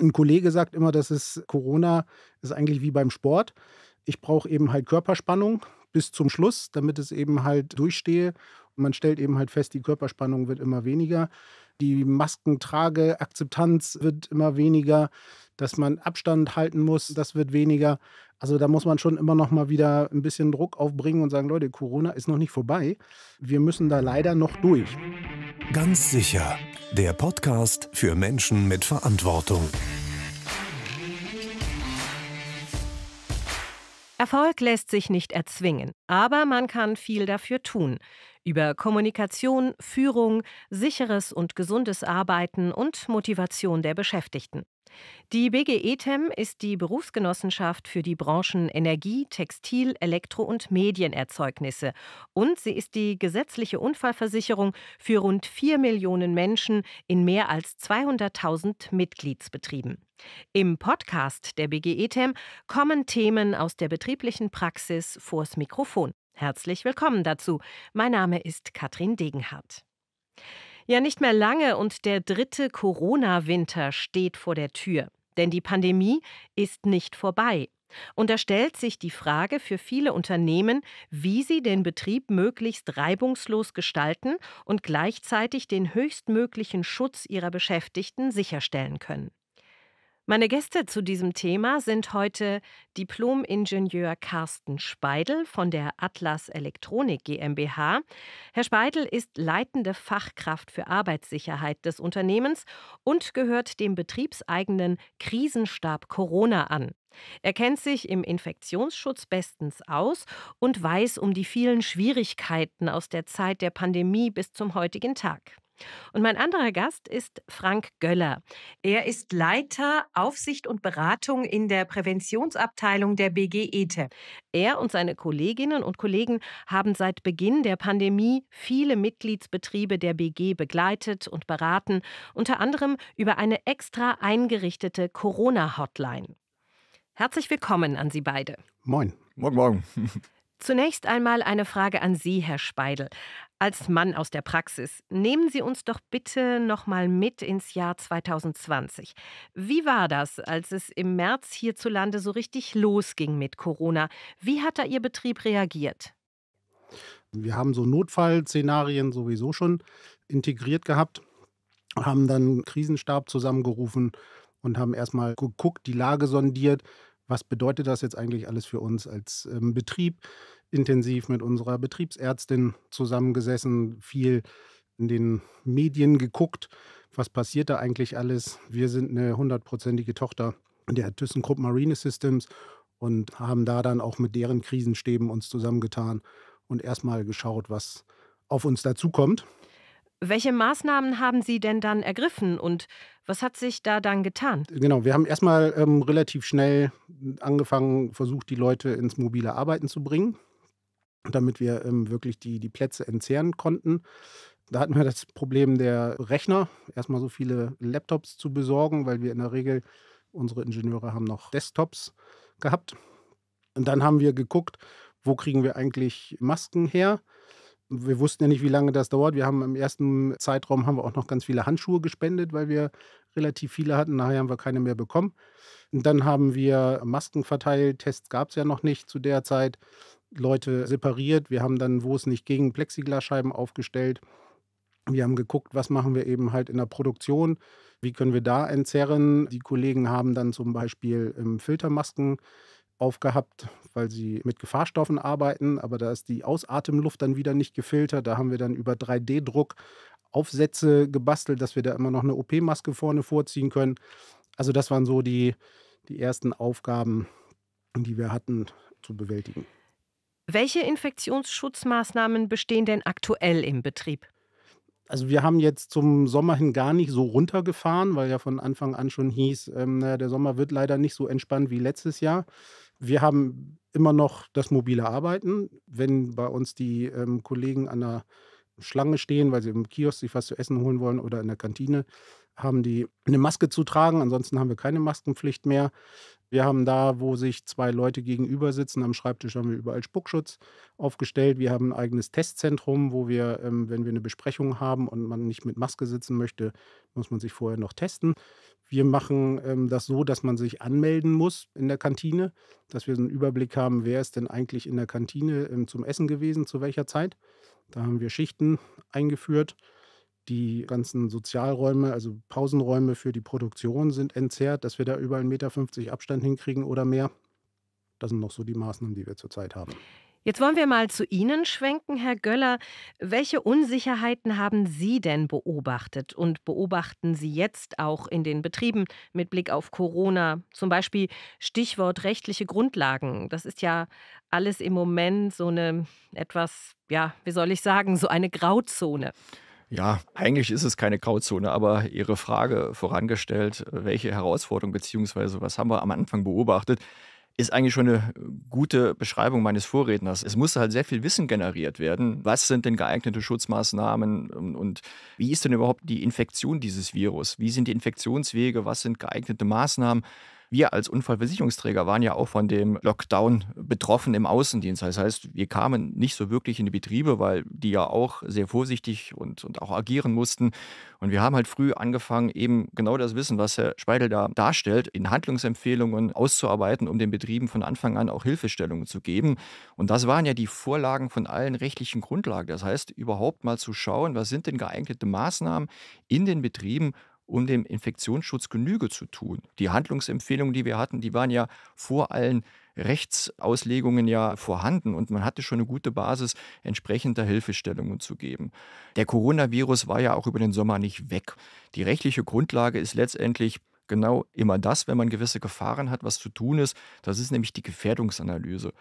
Ein Kollege sagt immer, dass es Corona ist eigentlich wie beim Sport. Ich brauche eben halt Körperspannung bis zum Schluss, damit es eben halt durchstehe. Und man stellt eben halt fest, die Körperspannung wird immer weniger. Die Maskentrageakzeptanz wird immer weniger. Dass man Abstand halten muss, das wird weniger. Also da muss man schon immer noch mal wieder ein bisschen Druck aufbringen und sagen, Leute, Corona ist noch nicht vorbei. Wir müssen da leider noch durch. Ganz sicher. Der Podcast für Menschen mit Verantwortung. Erfolg lässt sich nicht erzwingen, aber man kann viel dafür tun. Über Kommunikation, Führung, sicheres und gesundes Arbeiten und Motivation der Beschäftigten. Die BGE-TEM ist die Berufsgenossenschaft für die Branchen Energie, Textil, Elektro- und Medienerzeugnisse. Und sie ist die gesetzliche Unfallversicherung für rund 4 Millionen Menschen in mehr als 200.000 Mitgliedsbetrieben. Im Podcast der BGE-TEM kommen Themen aus der betrieblichen Praxis vors Mikrofon. Herzlich willkommen dazu. Mein Name ist Katrin Degenhardt. Ja, nicht mehr lange und der dritte Corona-Winter steht vor der Tür. Denn die Pandemie ist nicht vorbei. Und da stellt sich die Frage für viele Unternehmen, wie sie den Betrieb möglichst reibungslos gestalten und gleichzeitig den höchstmöglichen Schutz ihrer Beschäftigten sicherstellen können. Meine Gäste zu diesem Thema sind heute Diplom-Ingenieur Carsten Speidel von der Atlas Elektronik GmbH. Herr Speidel ist leitende Fachkraft für Arbeitssicherheit des Unternehmens und gehört dem betriebseigenen Krisenstab Corona an. Er kennt sich im Infektionsschutz bestens aus und weiß um die vielen Schwierigkeiten aus der Zeit der Pandemie bis zum heutigen Tag. Und mein anderer Gast ist Frank Göller. Er ist Leiter Aufsicht und Beratung in der Präventionsabteilung der BG ETE. Er und seine Kolleginnen und Kollegen haben seit Beginn der Pandemie viele Mitgliedsbetriebe der BG begleitet und beraten, unter anderem über eine extra eingerichtete Corona-Hotline. Herzlich willkommen an Sie beide. Moin. Morgen, morgen. Zunächst einmal eine Frage an Sie, Herr Speidel. Als Mann aus der Praxis, nehmen Sie uns doch bitte noch mal mit ins Jahr 2020. Wie war das, als es im März hierzulande so richtig losging mit Corona? Wie hat da Ihr Betrieb reagiert? Wir haben so Notfallszenarien sowieso schon integriert gehabt, haben dann einen Krisenstab zusammengerufen und haben erstmal geguckt, die Lage sondiert. Was bedeutet das jetzt eigentlich alles für uns als ähm, Betrieb? intensiv mit unserer Betriebsärztin zusammengesessen, viel in den Medien geguckt, was passiert da eigentlich alles. Wir sind eine hundertprozentige Tochter der ThyssenKrupp Marine Systems und haben da dann auch mit deren Krisenstäben uns zusammengetan und erstmal geschaut, was auf uns dazukommt. Welche Maßnahmen haben Sie denn dann ergriffen und was hat sich da dann getan? Genau, wir haben erstmal ähm, relativ schnell angefangen, versucht, die Leute ins mobile Arbeiten zu bringen damit wir ähm, wirklich die, die Plätze entzehren konnten. Da hatten wir das Problem der Rechner, erstmal so viele Laptops zu besorgen, weil wir in der Regel, unsere Ingenieure haben noch Desktops gehabt. Und dann haben wir geguckt, wo kriegen wir eigentlich Masken her. Wir wussten ja nicht, wie lange das dauert. Wir haben im ersten Zeitraum haben wir auch noch ganz viele Handschuhe gespendet, weil wir relativ viele hatten. Nachher haben wir keine mehr bekommen. Und dann haben wir Masken verteilt. Tests gab es ja noch nicht zu der Zeit. Leute separiert. Wir haben dann, wo es nicht ging, Plexiglasscheiben aufgestellt. Wir haben geguckt, was machen wir eben halt in der Produktion, wie können wir da entzerren. Die Kollegen haben dann zum Beispiel ähm, Filtermasken aufgehabt, weil sie mit Gefahrstoffen arbeiten, aber da ist die Ausatemluft dann wieder nicht gefiltert. Da haben wir dann über 3D-Druck Aufsätze gebastelt, dass wir da immer noch eine OP-Maske vorne vorziehen können. Also das waren so die, die ersten Aufgaben, die wir hatten zu bewältigen. Welche Infektionsschutzmaßnahmen bestehen denn aktuell im Betrieb? Also wir haben jetzt zum Sommer hin gar nicht so runtergefahren, weil ja von Anfang an schon hieß, ähm, naja, der Sommer wird leider nicht so entspannt wie letztes Jahr. Wir haben immer noch das mobile Arbeiten. Wenn bei uns die ähm, Kollegen an der Schlange stehen, weil sie im Kiosk sich was zu essen holen wollen oder in der Kantine, haben die eine Maske zu tragen. Ansonsten haben wir keine Maskenpflicht mehr. Wir haben da, wo sich zwei Leute gegenüber sitzen, am Schreibtisch haben wir überall Spuckschutz aufgestellt. Wir haben ein eigenes Testzentrum, wo wir, ähm, wenn wir eine Besprechung haben und man nicht mit Maske sitzen möchte, muss man sich vorher noch testen. Wir machen ähm, das so, dass man sich anmelden muss in der Kantine, dass wir einen Überblick haben, wer ist denn eigentlich in der Kantine ähm, zum Essen gewesen, zu welcher Zeit. Da haben wir Schichten eingeführt. Die ganzen Sozialräume, also Pausenräume für die Produktion sind entzerrt, dass wir da über 1,50 Meter Abstand hinkriegen oder mehr. Das sind noch so die Maßnahmen, die wir zurzeit haben. Jetzt wollen wir mal zu Ihnen schwenken, Herr Göller. Welche Unsicherheiten haben Sie denn beobachtet und beobachten Sie jetzt auch in den Betrieben mit Blick auf Corona? Zum Beispiel Stichwort rechtliche Grundlagen. Das ist ja alles im Moment so eine etwas, ja, wie soll ich sagen, so eine Grauzone. Ja, eigentlich ist es keine Grauzone, aber Ihre Frage vorangestellt, welche Herausforderung bzw. was haben wir am Anfang beobachtet, ist eigentlich schon eine gute Beschreibung meines Vorredners. Es musste halt sehr viel Wissen generiert werden. Was sind denn geeignete Schutzmaßnahmen und wie ist denn überhaupt die Infektion dieses Virus? Wie sind die Infektionswege? Was sind geeignete Maßnahmen? wir als Unfallversicherungsträger waren ja auch von dem Lockdown betroffen im Außendienst. Das heißt, wir kamen nicht so wirklich in die Betriebe, weil die ja auch sehr vorsichtig und, und auch agieren mussten. Und wir haben halt früh angefangen, eben genau das Wissen, was Herr Speidel da darstellt, in Handlungsempfehlungen auszuarbeiten, um den Betrieben von Anfang an auch Hilfestellungen zu geben. Und das waren ja die Vorlagen von allen rechtlichen Grundlagen. Das heißt, überhaupt mal zu schauen, was sind denn geeignete Maßnahmen in den Betrieben, um dem Infektionsschutz Genüge zu tun. Die Handlungsempfehlungen, die wir hatten, die waren ja vor allen Rechtsauslegungen ja vorhanden und man hatte schon eine gute Basis, entsprechender Hilfestellungen zu geben. Der Coronavirus war ja auch über den Sommer nicht weg. Die rechtliche Grundlage ist letztendlich genau immer das, wenn man gewisse Gefahren hat, was zu tun ist. Das ist nämlich die Gefährdungsanalyse.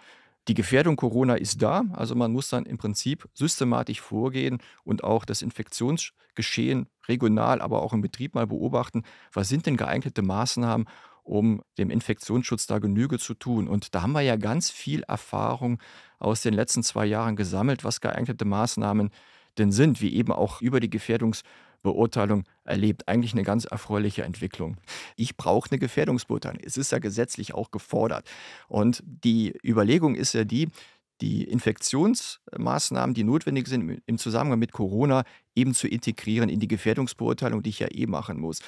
Die Gefährdung Corona ist da, also man muss dann im Prinzip systematisch vorgehen und auch das Infektionsgeschehen regional, aber auch im Betrieb mal beobachten, was sind denn geeignete Maßnahmen, um dem Infektionsschutz da Genüge zu tun. Und da haben wir ja ganz viel Erfahrung aus den letzten zwei Jahren gesammelt, was geeignete Maßnahmen denn sind, wie eben auch über die Gefährdungs- Beurteilung erlebt. Eigentlich eine ganz erfreuliche Entwicklung. Ich brauche eine Gefährdungsbeurteilung. Es ist ja gesetzlich auch gefordert. Und die Überlegung ist ja die, die Infektionsmaßnahmen, die notwendig sind im Zusammenhang mit Corona, eben zu integrieren in die Gefährdungsbeurteilung, die ich ja eh machen muss.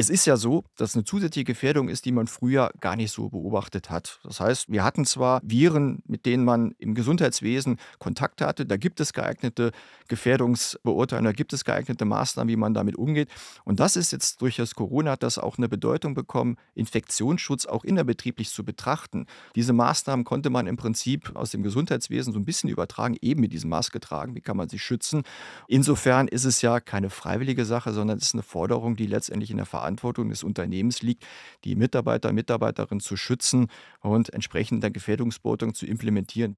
Es ist ja so, dass eine zusätzliche Gefährdung ist, die man früher gar nicht so beobachtet hat. Das heißt, wir hatten zwar Viren, mit denen man im Gesundheitswesen Kontakt hatte, da gibt es geeignete Gefährdungsbeurteilungen, da gibt es geeignete Maßnahmen, wie man damit umgeht. Und das ist jetzt durch das Corona hat das auch eine Bedeutung bekommen, Infektionsschutz auch innerbetrieblich zu betrachten. Diese Maßnahmen konnte man im Prinzip aus dem Gesundheitswesen so ein bisschen übertragen, eben mit diesem Maske tragen, wie kann man sie schützen. Insofern ist es ja keine freiwillige Sache, sondern es ist eine Forderung, die letztendlich in der Verantwortung Verantwortung des Unternehmens liegt, die Mitarbeiter, Mitarbeiterinnen zu schützen und entsprechend der Gefährdungsbeurteilung zu implementieren.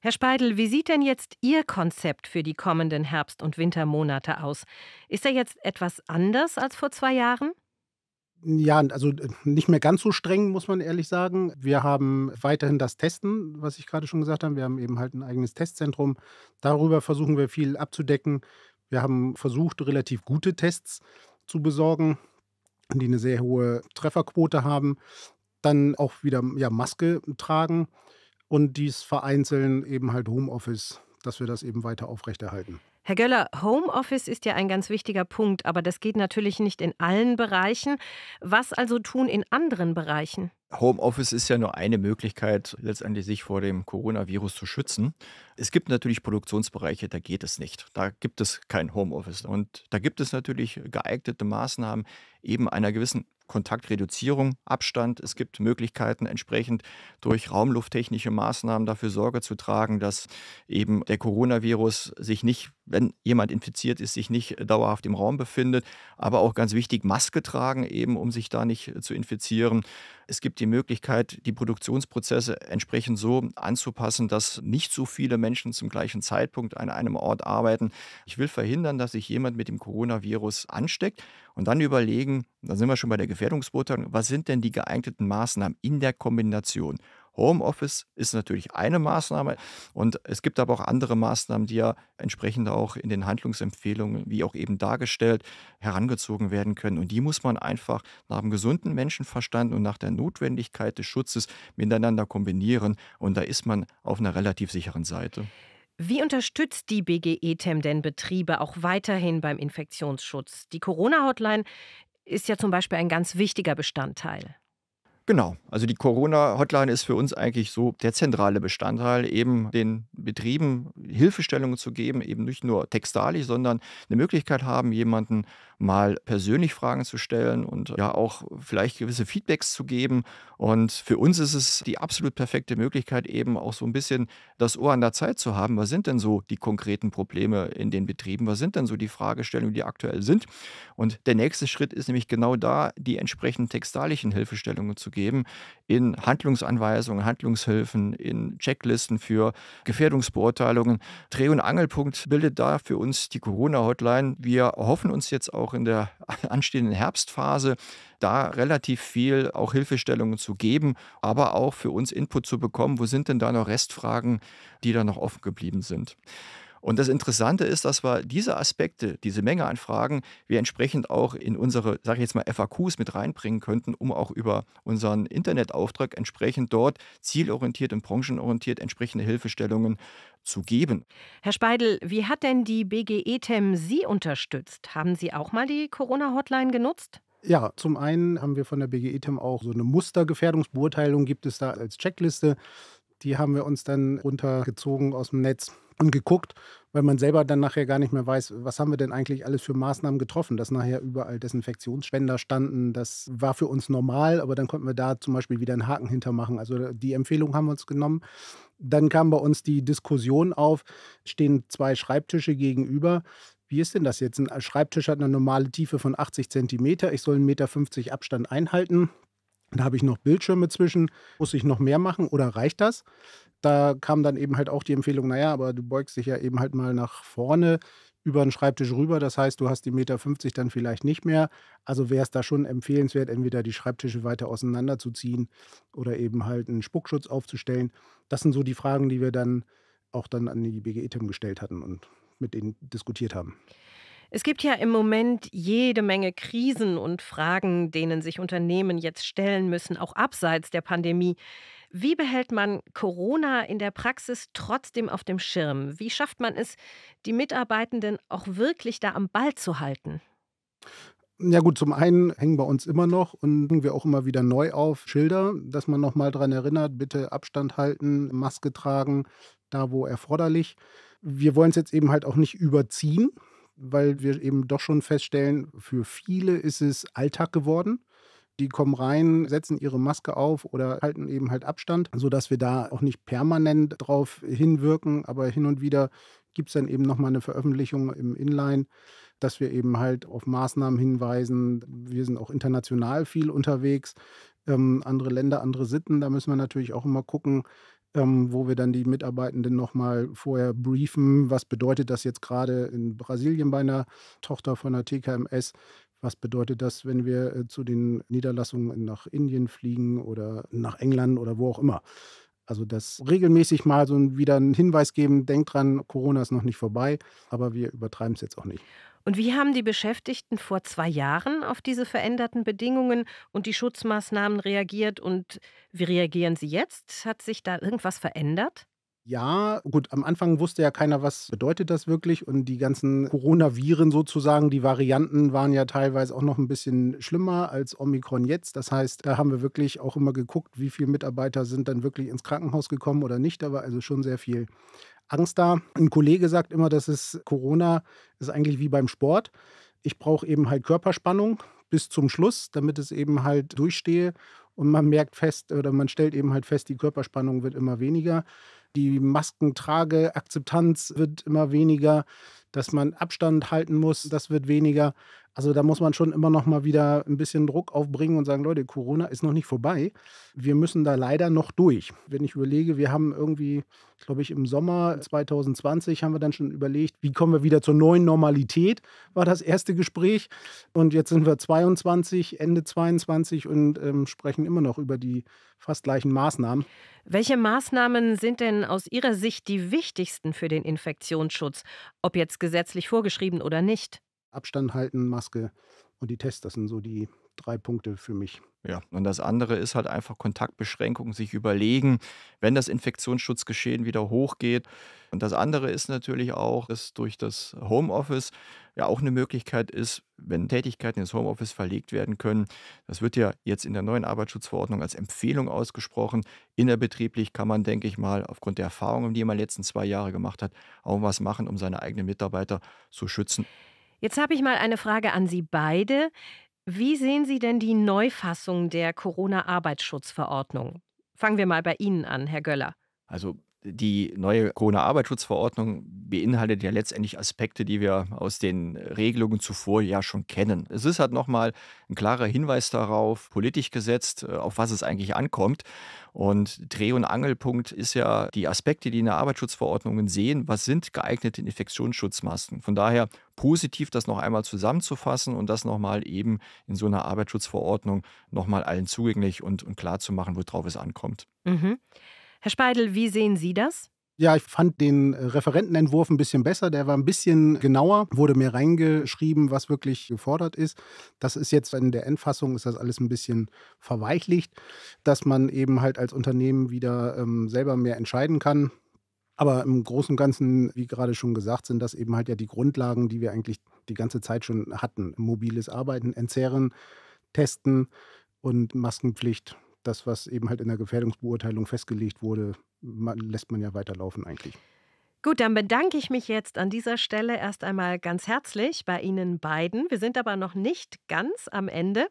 Herr Speidel, wie sieht denn jetzt Ihr Konzept für die kommenden Herbst- und Wintermonate aus? Ist er jetzt etwas anders als vor zwei Jahren? Ja, also äh, nicht mehr ganz so streng, muss man ehrlich sagen. Wir haben weiterhin das Testen, was ich gerade schon gesagt habe. Wir haben eben halt ein eigenes Testzentrum. Darüber versuchen wir viel abzudecken. Wir haben versucht, relativ gute Tests zu besorgen die eine sehr hohe Trefferquote haben, dann auch wieder ja, Maske tragen und dies vereinzeln eben halt Homeoffice, dass wir das eben weiter aufrechterhalten. Herr Göller, Homeoffice ist ja ein ganz wichtiger Punkt, aber das geht natürlich nicht in allen Bereichen. Was also tun in anderen Bereichen? Homeoffice ist ja nur eine Möglichkeit, letztendlich sich vor dem Coronavirus zu schützen. Es gibt natürlich Produktionsbereiche, da geht es nicht. Da gibt es kein Homeoffice. Und da gibt es natürlich geeignete Maßnahmen eben einer gewissen Kontaktreduzierung, Abstand. Es gibt Möglichkeiten, entsprechend durch raumlufttechnische Maßnahmen dafür Sorge zu tragen, dass eben der Coronavirus sich nicht, wenn jemand infiziert ist, sich nicht dauerhaft im Raum befindet. Aber auch ganz wichtig, Maske tragen, eben um sich da nicht zu infizieren. Es gibt die Möglichkeit, die Produktionsprozesse entsprechend so anzupassen, dass nicht so viele Menschen zum gleichen Zeitpunkt an einem Ort arbeiten. Ich will verhindern, dass sich jemand mit dem Coronavirus ansteckt und dann überlegen, da sind wir schon bei der Gefährdungsbeurteilung, was sind denn die geeigneten Maßnahmen in der Kombination? Homeoffice ist natürlich eine Maßnahme und es gibt aber auch andere Maßnahmen, die ja entsprechend auch in den Handlungsempfehlungen, wie auch eben dargestellt, herangezogen werden können. Und die muss man einfach nach dem gesunden Menschenverstand und nach der Notwendigkeit des Schutzes miteinander kombinieren. Und da ist man auf einer relativ sicheren Seite. Wie unterstützt die BGE-TEM denn Betriebe auch weiterhin beim Infektionsschutz? Die Corona-Hotline ist ja zum Beispiel ein ganz wichtiger Bestandteil. Genau, also die Corona-Hotline ist für uns eigentlich so der zentrale Bestandteil, eben den Betrieben Hilfestellungen zu geben, eben nicht nur textalisch, sondern eine Möglichkeit haben, jemanden mal persönlich Fragen zu stellen und ja auch vielleicht gewisse Feedbacks zu geben. Und für uns ist es die absolut perfekte Möglichkeit, eben auch so ein bisschen das Ohr an der Zeit zu haben. Was sind denn so die konkreten Probleme in den Betrieben? Was sind denn so die Fragestellungen, die aktuell sind? Und der nächste Schritt ist nämlich genau da, die entsprechenden textalischen Hilfestellungen zu geben in Handlungsanweisungen, Handlungshilfen, in Checklisten für Gefährdungsbeurteilungen. Dreh- und Angelpunkt bildet da für uns die Corona-Hotline. Wir hoffen uns jetzt auch, auch in der anstehenden Herbstphase da relativ viel auch Hilfestellungen zu geben, aber auch für uns Input zu bekommen, wo sind denn da noch Restfragen, die da noch offen geblieben sind. Und das Interessante ist, dass wir diese Aspekte, diese Menge an Fragen, wir entsprechend auch in unsere, sage ich jetzt mal, FAQs mit reinbringen könnten, um auch über unseren Internetauftrag entsprechend dort zielorientiert und branchenorientiert entsprechende Hilfestellungen zu geben. Herr Speidel, wie hat denn die BGE-TEM Sie unterstützt? Haben Sie auch mal die Corona-Hotline genutzt? Ja, zum einen haben wir von der BGE-TEM auch so eine Mustergefährdungsbeurteilung, gibt es da als Checkliste die haben wir uns dann runtergezogen aus dem Netz und geguckt, weil man selber dann nachher gar nicht mehr weiß, was haben wir denn eigentlich alles für Maßnahmen getroffen, dass nachher überall Desinfektionsspender standen. Das war für uns normal, aber dann konnten wir da zum Beispiel wieder einen Haken hintermachen. Also die Empfehlung haben wir uns genommen. Dann kam bei uns die Diskussion auf, stehen zwei Schreibtische gegenüber. Wie ist denn das jetzt? Ein Schreibtisch hat eine normale Tiefe von 80 Zentimeter. Ich soll 1,50 Meter Abstand einhalten. Da habe ich noch Bildschirme zwischen. Muss ich noch mehr machen oder reicht das? Da kam dann eben halt auch die Empfehlung, naja, aber du beugst dich ja eben halt mal nach vorne über den Schreibtisch rüber. Das heißt, du hast die Meter 50 dann vielleicht nicht mehr. Also wäre es da schon empfehlenswert, entweder die Schreibtische weiter auseinanderzuziehen oder eben halt einen Spuckschutz aufzustellen. Das sind so die Fragen, die wir dann auch dann an die BGE-Tim gestellt hatten und mit denen diskutiert haben. Es gibt ja im Moment jede Menge Krisen und Fragen, denen sich Unternehmen jetzt stellen müssen, auch abseits der Pandemie. Wie behält man Corona in der Praxis trotzdem auf dem Schirm? Wie schafft man es, die Mitarbeitenden auch wirklich da am Ball zu halten? Ja gut, zum einen hängen bei uns immer noch und hängen wir auch immer wieder neu auf Schilder, dass man nochmal daran erinnert, bitte Abstand halten, Maske tragen, da wo erforderlich. Wir wollen es jetzt eben halt auch nicht überziehen, weil wir eben doch schon feststellen, für viele ist es Alltag geworden. Die kommen rein, setzen ihre Maske auf oder halten eben halt Abstand, sodass wir da auch nicht permanent drauf hinwirken. Aber hin und wieder gibt es dann eben nochmal eine Veröffentlichung im Inline, dass wir eben halt auf Maßnahmen hinweisen. Wir sind auch international viel unterwegs, ähm, andere Länder, andere Sitten. Da müssen wir natürlich auch immer gucken, ähm, wo wir dann die Mitarbeitenden nochmal vorher briefen, was bedeutet das jetzt gerade in Brasilien bei einer Tochter von der TKMS, was bedeutet das, wenn wir äh, zu den Niederlassungen nach Indien fliegen oder nach England oder wo auch immer? Also das regelmäßig mal so wieder einen Hinweis geben, denkt dran, Corona ist noch nicht vorbei, aber wir übertreiben es jetzt auch nicht. Und wie haben die Beschäftigten vor zwei Jahren auf diese veränderten Bedingungen und die Schutzmaßnahmen reagiert und wie reagieren sie jetzt? Hat sich da irgendwas verändert? Ja, gut, am Anfang wusste ja keiner, was bedeutet das wirklich. Und die ganzen Coronaviren sozusagen, die Varianten waren ja teilweise auch noch ein bisschen schlimmer als Omikron jetzt. Das heißt, da haben wir wirklich auch immer geguckt, wie viele Mitarbeiter sind dann wirklich ins Krankenhaus gekommen oder nicht. Da war also schon sehr viel Angst da. Ein Kollege sagt immer, dass es Corona ist eigentlich wie beim Sport. Ich brauche eben halt Körperspannung bis zum Schluss, damit es eben halt durchstehe. Und man merkt fest oder man stellt eben halt fest, die Körperspannung wird immer weniger. Die Maskentrage, Akzeptanz wird immer weniger dass man Abstand halten muss, das wird weniger. Also da muss man schon immer noch mal wieder ein bisschen Druck aufbringen und sagen, Leute, Corona ist noch nicht vorbei. Wir müssen da leider noch durch. Wenn ich überlege, wir haben irgendwie, glaube ich, im Sommer 2020 haben wir dann schon überlegt, wie kommen wir wieder zur neuen Normalität, war das erste Gespräch. Und jetzt sind wir 22, Ende 22 und ähm, sprechen immer noch über die fast gleichen Maßnahmen. Welche Maßnahmen sind denn aus Ihrer Sicht die wichtigsten für den Infektionsschutz? Ob jetzt gesetzlich vorgeschrieben oder nicht. Abstand halten, Maske und die Tests, das sind so die drei Punkte für mich. Ja, und das andere ist halt einfach Kontaktbeschränkungen, sich überlegen, wenn das Infektionsschutzgeschehen wieder hochgeht. Und das andere ist natürlich auch, dass durch das Homeoffice ja auch eine Möglichkeit ist, wenn Tätigkeiten ins Homeoffice verlegt werden können. Das wird ja jetzt in der neuen Arbeitsschutzverordnung als Empfehlung ausgesprochen. Innerbetrieblich kann man, denke ich mal, aufgrund der Erfahrungen, die man in den letzten zwei Jahre gemacht hat, auch was machen, um seine eigenen Mitarbeiter zu schützen. Jetzt habe ich mal eine Frage an Sie beide. Wie sehen Sie denn die Neufassung der Corona-Arbeitsschutzverordnung? Fangen wir mal bei Ihnen an, Herr Göller. Also die neue Corona-Arbeitsschutzverordnung beinhaltet ja letztendlich Aspekte, die wir aus den Regelungen zuvor ja schon kennen. Es ist halt nochmal ein klarer Hinweis darauf, politisch gesetzt, äh, auf was es eigentlich ankommt. Und Dreh- und Angelpunkt ist ja die Aspekte, die in der Arbeitsschutzverordnung sehen, was sind geeignete Infektionsschutzmasken. Von daher positiv, das noch einmal zusammenzufassen und das nochmal eben in so einer Arbeitsschutzverordnung nochmal allen zugänglich und, und klar zu machen, worauf es ankommt. Mhm. Herr Speidel, wie sehen Sie das? Ja, ich fand den äh, Referentenentwurf ein bisschen besser. Der war ein bisschen genauer, wurde mir reingeschrieben, was wirklich gefordert ist. Das ist jetzt in der Endfassung, ist das alles ein bisschen verweichlicht, dass man eben halt als Unternehmen wieder ähm, selber mehr entscheiden kann. Aber im Großen und Ganzen, wie gerade schon gesagt, sind das eben halt ja die Grundlagen, die wir eigentlich die ganze Zeit schon hatten. Mobiles Arbeiten, Entzehren, Testen und Maskenpflicht das, was eben halt in der Gefährdungsbeurteilung festgelegt wurde, man, lässt man ja weiterlaufen eigentlich. Gut, dann bedanke ich mich jetzt an dieser Stelle erst einmal ganz herzlich bei Ihnen beiden. Wir sind aber noch nicht ganz am Ende,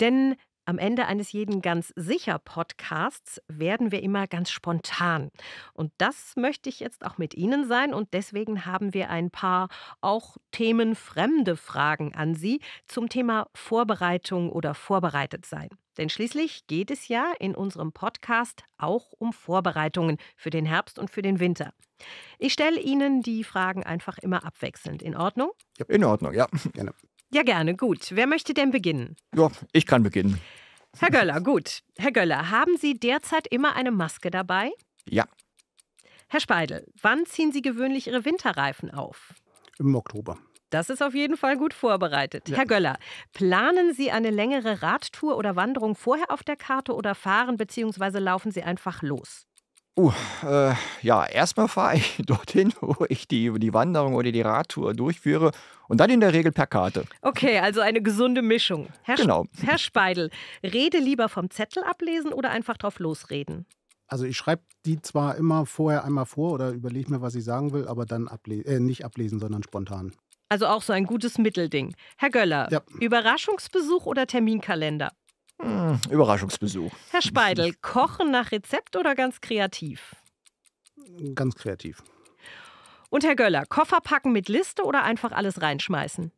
denn am Ende eines jeden ganz sicher Podcasts werden wir immer ganz spontan. Und das möchte ich jetzt auch mit Ihnen sein. Und deswegen haben wir ein paar auch themenfremde Fragen an Sie zum Thema Vorbereitung oder vorbereitet sein. Denn schließlich geht es ja in unserem Podcast auch um Vorbereitungen für den Herbst und für den Winter. Ich stelle Ihnen die Fragen einfach immer abwechselnd. In Ordnung? In Ordnung, ja. Gerne. Ja, gerne. Gut. Wer möchte denn beginnen? Ja, ich kann beginnen. Herr Göller, gut. Herr Göller, haben Sie derzeit immer eine Maske dabei? Ja. Herr Speidel, wann ziehen Sie gewöhnlich Ihre Winterreifen auf? Im Oktober. Das ist auf jeden Fall gut vorbereitet. Ja. Herr Göller, planen Sie eine längere Radtour oder Wanderung vorher auf der Karte oder fahren bzw. laufen Sie einfach los? Uh, äh, ja, erstmal fahre ich dorthin, wo ich die, die Wanderung oder die Radtour durchführe und dann in der Regel per Karte. Okay, also eine gesunde Mischung. Herr genau. Herr Speidel, rede lieber vom Zettel ablesen oder einfach drauf losreden? Also ich schreibe die zwar immer vorher einmal vor oder überlege mir, was ich sagen will, aber dann able äh, nicht ablesen, sondern spontan. Also auch so ein gutes Mittelding. Herr Göller, ja. Überraschungsbesuch oder Terminkalender? Hm, Überraschungsbesuch. Herr Speidel, kochen nach Rezept oder ganz kreativ? Ganz kreativ. Und Herr Göller, Koffer packen mit Liste oder einfach alles reinschmeißen?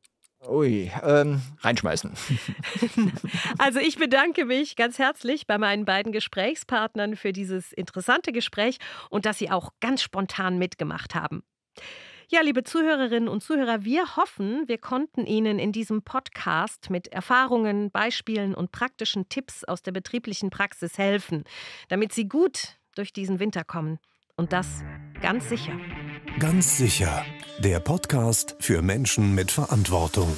Ui, ähm, reinschmeißen. Also ich bedanke mich ganz herzlich bei meinen beiden Gesprächspartnern für dieses interessante Gespräch und dass Sie auch ganz spontan mitgemacht haben. Ja, liebe Zuhörerinnen und Zuhörer, wir hoffen, wir konnten Ihnen in diesem Podcast mit Erfahrungen, Beispielen und praktischen Tipps aus der betrieblichen Praxis helfen, damit Sie gut durch diesen Winter kommen. Und das ganz sicher. Ganz sicher. Der Podcast für Menschen mit Verantwortung.